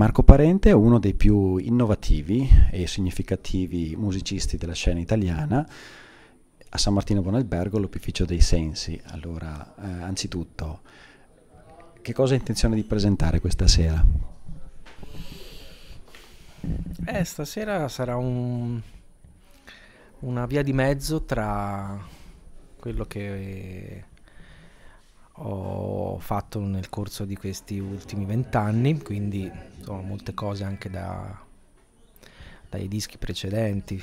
Marco Parente è uno dei più innovativi e significativi musicisti della scena italiana. A San Martino Bonalbergo, l'opificio dei sensi. Allora, eh, anzitutto, che cosa hai intenzione di presentare questa sera? Eh, stasera sarà un, una via di mezzo tra quello che ho fatto nel corso di questi ultimi vent'anni, quindi insomma, molte cose anche da, dai dischi precedenti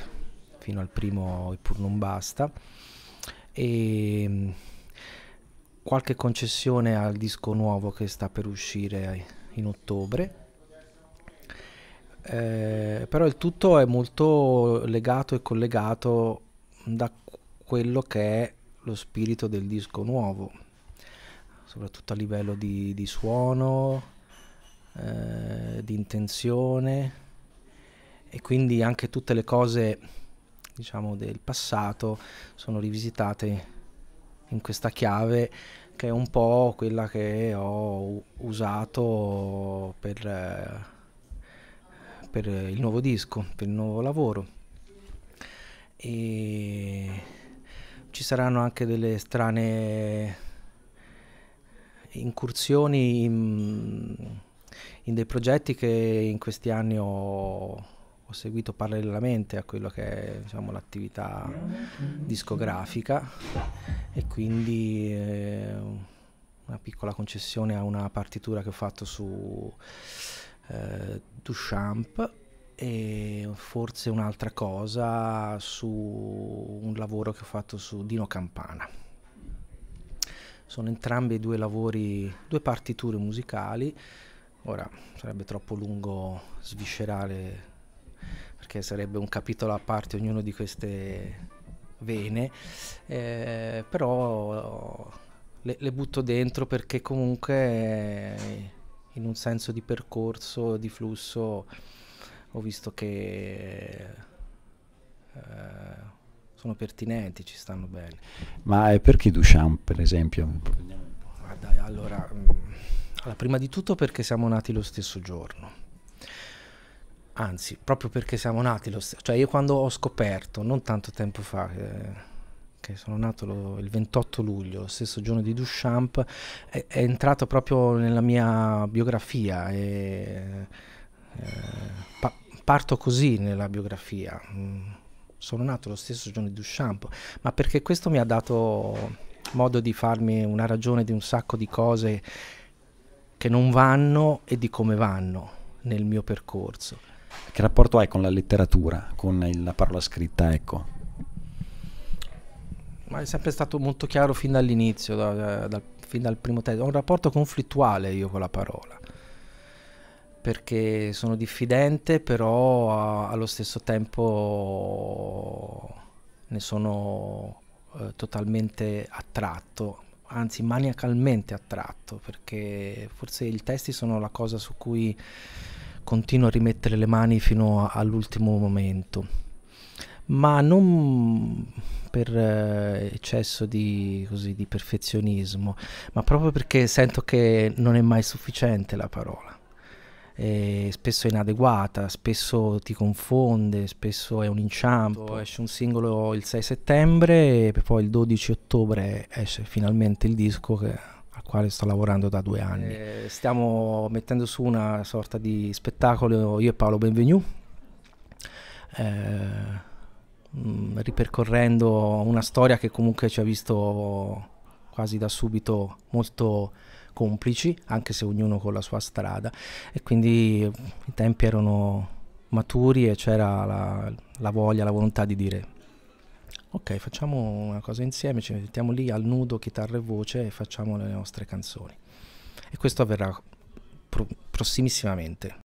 fino al primo E pur non basta. E mm, qualche concessione al disco nuovo che sta per uscire in ottobre. Eh, però il tutto è molto legato e collegato da quello che è lo spirito del disco nuovo soprattutto a livello di, di suono, eh, di intenzione e quindi anche tutte le cose diciamo del passato sono rivisitate in questa chiave che è un po' quella che ho usato per, eh, per il nuovo disco, per il nuovo lavoro. E ci saranno anche delle strane incursioni in, in, dei progetti che in questi anni ho, ho seguito parallelamente a quello che è diciamo, l'attività discografica e quindi eh, una piccola concessione a una partitura che ho fatto su eh, Duchamp e forse un'altra cosa su un lavoro che ho fatto su Dino Campana. Sono entrambi due lavori, due partiture musicali. Ora sarebbe troppo lungo sviscerare perché sarebbe un capitolo a parte ognuno di queste vene, eh, però le, le, butto dentro perché comunque eh, in un senso di percorso, di flusso, ho visto che eh, sono pertinenti, ci stanno bene. Ma eh, perché Duchamp, per esempio? Ah, dai, allora, mh, mm, allora, prima di tutto perché siamo nati lo stesso giorno. Anzi, proprio perché siamo nati lo stesso... Cioè io quando ho scoperto, non tanto tempo fa... Eh, sono nato lo, il 28 luglio, lo stesso giorno di Duchamp, è, è entrato proprio nella mia biografia e eh, pa parto così nella biografia. Mm sono nato lo stesso giorno di Duchamp, ma perché questo mi ha dato modo di farmi una ragione di un sacco di cose che non vanno e di come vanno nel mio percorso. Che rapporto hai con la letteratura, con la parola scritta, ecco? Ma è sempre stato molto chiaro fin dall'inizio, da, da, da, fin dal primo testo. Ho un rapporto conflittuale io con la parola perché sono diffidente, però allo stesso tempo ne sono eh, totalmente attratto, anzi maniacalmente attratto, perché forse i testi sono la cosa su cui continuo a rimettere le mani fino all'ultimo momento ma non per eh, eccesso di, così, di perfezionismo, ma proprio perché sento che non è mai sufficiente la parola eh, spesso è inadeguata, spesso ti confonde, spesso è un inciampo. Esce un singolo il 6 settembre e poi il 12 ottobre esce finalmente il disco che al quale sto lavorando da due anni. Eh, stiamo mettendo su una sorta di spettacolo io e Paolo Benvenu, eh, mm, ripercorrendo una storia che comunque ci ha visto quasi da subito molto complici, anche se ognuno con la sua strada. E quindi i tempi erano maturi e c'era la, la voglia, la volontà di dire ok, facciamo una cosa insieme, ci mettiamo lì al nudo, chitarra e voce e facciamo le nostre canzoni. E questo avverrà pro- prossimissimamente.